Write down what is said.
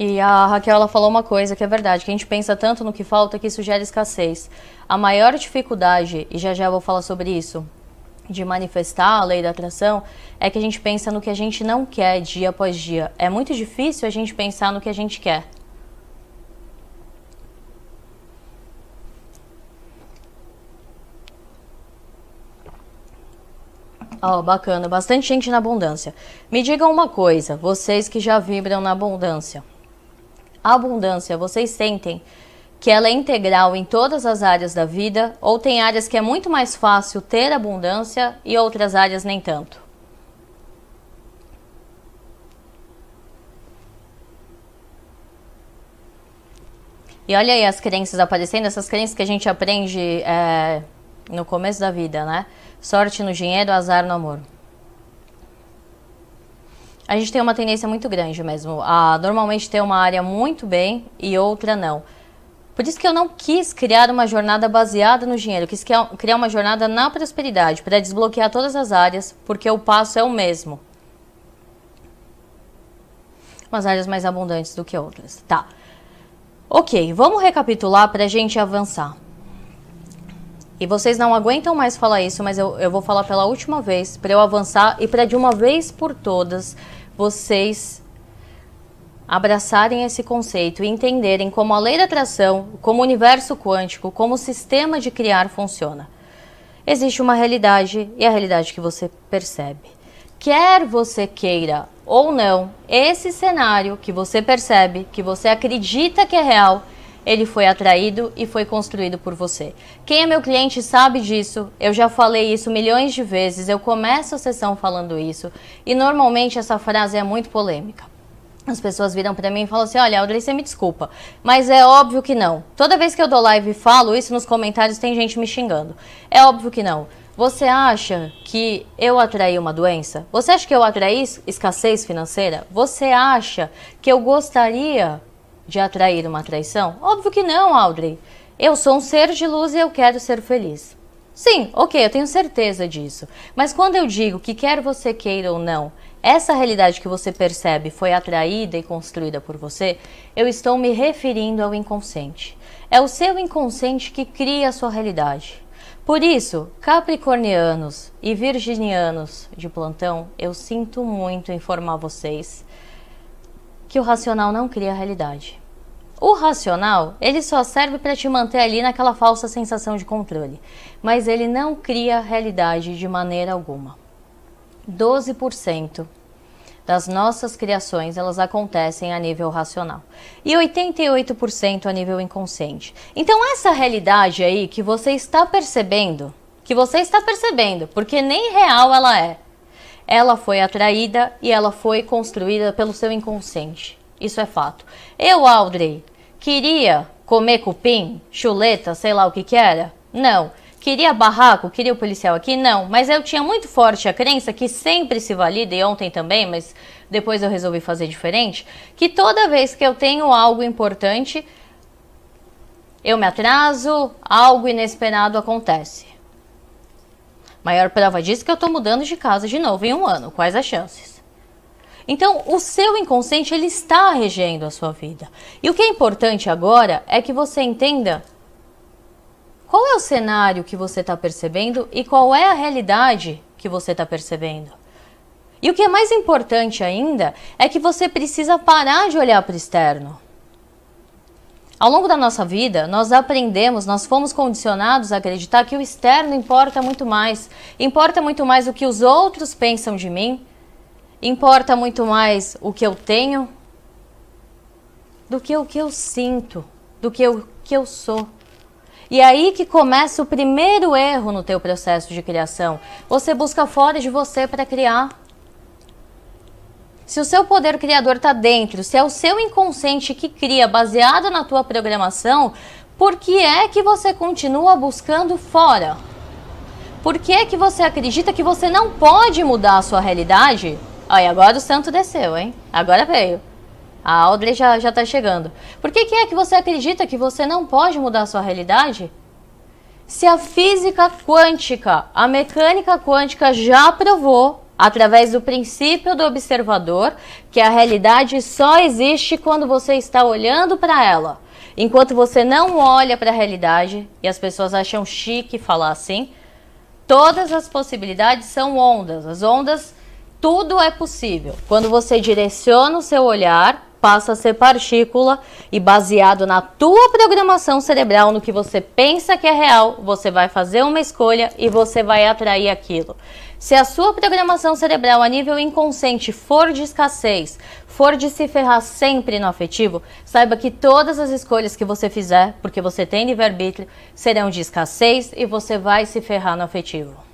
E a Raquel ela falou uma coisa que é verdade, que a gente pensa tanto no que falta que isso gera escassez. A maior dificuldade, e já já eu vou falar sobre isso, de manifestar a lei da atração é que a gente pensa no que a gente não quer dia após dia. É muito difícil a gente pensar no que a gente quer. Ó, oh, bacana, bastante gente na abundância. Me digam uma coisa, vocês que já vibram na abundância, abundância, vocês sentem que ela é integral em todas as áreas da vida ou tem áreas que é muito mais fácil ter abundância e outras áreas nem tanto? E olha aí as crenças aparecendo, essas crenças que a gente aprende é, no começo da vida, né? Sorte no dinheiro, azar no amor a gente tem uma tendência muito grande mesmo a normalmente ter uma área muito bem e outra não. Por isso que eu não quis criar uma jornada baseada no dinheiro, eu quis criar uma jornada na prosperidade, para desbloquear todas as áreas, porque o passo é o mesmo. Umas áreas mais abundantes do que outras. Tá. Ok, vamos recapitular para a gente avançar. E vocês não aguentam mais falar isso, mas eu, eu vou falar pela última vez, para eu avançar e para de uma vez por todas vocês abraçarem esse conceito e entenderem como a lei da atração, como o universo quântico, como o sistema de criar funciona. Existe uma realidade e é a realidade que você percebe. Quer você queira ou não, esse cenário que você percebe, que você acredita que é real, ele foi atraído e foi construído por você. Quem é meu cliente sabe disso, eu já falei isso milhões de vezes, eu começo a sessão falando isso, e normalmente essa frase é muito polêmica. As pessoas viram para mim e falam assim: Olha, Audrey, você me desculpa, mas é óbvio que não. Toda vez que eu dou live e falo isso nos comentários, tem gente me xingando. É óbvio que não. Você acha que eu atraí uma doença? Você acha que eu atraí escassez financeira? Você acha que eu gostaria de atrair uma traição? Óbvio que não, Audrey. Eu sou um ser de luz e eu quero ser feliz. Sim, ok, eu tenho certeza disso. Mas quando eu digo que quer você queira ou não, essa realidade que você percebe foi atraída e construída por você, eu estou me referindo ao inconsciente. É o seu inconsciente que cria a sua realidade. Por isso, capricornianos e virginianos de plantão, eu sinto muito informar vocês que o racional não cria a realidade. O racional, ele só serve para te manter ali naquela falsa sensação de controle, mas ele não cria a realidade de maneira alguma. 12% das nossas criações, elas acontecem a nível racional e 88% a nível inconsciente. Então essa realidade aí que você está percebendo, que você está percebendo, porque nem real ela é, ela foi atraída e ela foi construída pelo seu inconsciente. Isso é fato. Eu, Audrey, queria comer cupim, chuleta, sei lá o que que era? Não. Queria barraco, queria o policial aqui? Não. Mas eu tinha muito forte a crença que sempre se valida, e ontem também, mas depois eu resolvi fazer diferente, que toda vez que eu tenho algo importante, eu me atraso, algo inesperado acontece. Maior prova disso é que eu estou mudando de casa de novo em um ano. Quais as chances? Então, o seu inconsciente ele está regendo a sua vida. E o que é importante agora é que você entenda qual é o cenário que você está percebendo e qual é a realidade que você está percebendo. E o que é mais importante ainda é que você precisa parar de olhar para o externo. Ao longo da nossa vida, nós aprendemos, nós fomos condicionados a acreditar que o externo importa muito mais. Importa muito mais o que os outros pensam de mim, importa muito mais o que eu tenho do que o que eu sinto, do que o que eu sou. E é aí que começa o primeiro erro no teu processo de criação. Você busca fora de você para criar. Se o seu poder criador está dentro, se é o seu inconsciente que cria baseado na tua programação, por que é que você continua buscando fora? Por que é que você acredita que você não pode mudar a sua realidade? Aí agora o santo desceu, hein? Agora veio. A Audrey já, já está chegando. Por que, que é que você acredita que você não pode mudar a sua realidade? Se a física quântica, a mecânica quântica já provou através do princípio do observador, que a realidade só existe quando você está olhando para ela. Enquanto você não olha para a realidade, e as pessoas acham chique falar assim, todas as possibilidades são ondas. As ondas, tudo é possível. Quando você direciona o seu olhar passa a ser partícula e baseado na tua programação cerebral, no que você pensa que é real, você vai fazer uma escolha e você vai atrair aquilo. Se a sua programação cerebral a nível inconsciente for de escassez, for de se ferrar sempre no afetivo, saiba que todas as escolhas que você fizer, porque você tem livre-arbítrio, serão de escassez e você vai se ferrar no afetivo.